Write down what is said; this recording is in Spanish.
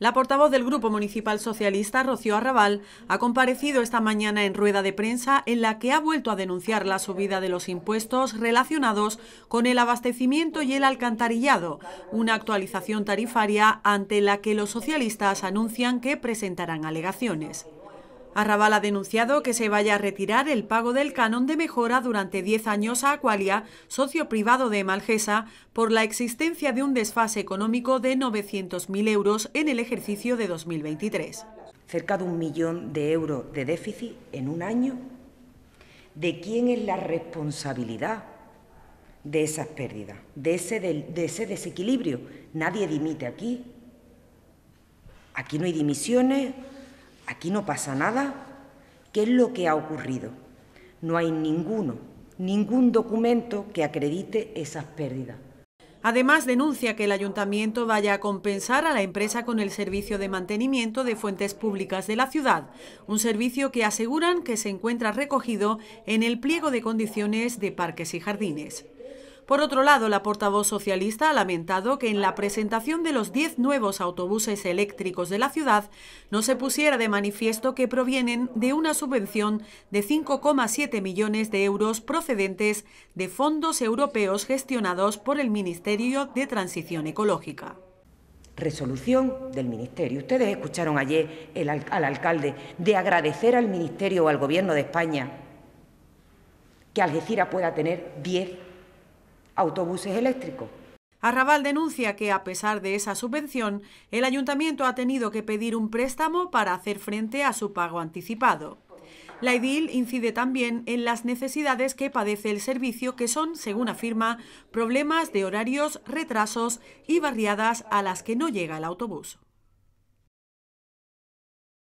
La portavoz del Grupo Municipal Socialista, Rocío Arrabal, ha comparecido esta mañana en rueda de prensa en la que ha vuelto a denunciar la subida de los impuestos relacionados con el abastecimiento y el alcantarillado, una actualización tarifaria ante la que los socialistas anuncian que presentarán alegaciones. Arrabal ha denunciado que se vaya a retirar el pago del canon de mejora durante 10 años a Aqualia, socio privado de Malgesa, por la existencia de un desfase económico de 900.000 euros en el ejercicio de 2023. Cerca de un millón de euros de déficit en un año. ¿De quién es la responsabilidad de esas pérdidas, de ese desequilibrio? Nadie dimite aquí. Aquí no hay dimisiones, aquí no pasa nada. ¿Qué es lo que ha ocurrido? No hay ninguno, ningún documento que acredite esas pérdidas. Además, denuncia que el ayuntamiento vaya a compensar a la empresa con el servicio de mantenimiento de fuentes públicas de la ciudad, un servicio que aseguran que se encuentra recogido en el pliego de condiciones de parques y jardines. Por otro lado, la portavoz socialista ha lamentado que en la presentación de los 10 nuevos autobuses eléctricos de la ciudad no se pusiera de manifiesto que provienen de una subvención de 5,7 millones de euros procedentes de fondos europeos gestionados por el Ministerio de Transición Ecológica resolución del Ministerio. Ustedes escucharon ayer al alcalde de agradecer al Ministerio o al Gobierno de España que Algeciras pueda tener 10 autobuses eléctricos. Arrabal denuncia que, a pesar de esa subvención, el ayuntamiento ha tenido que pedir un préstamo para hacer frente a su pago anticipado. La IDIL incide también en las necesidades que padece el servicio, que son, según afirma, problemas de horarios, retrasos y barriadas a las que no llega el autobús.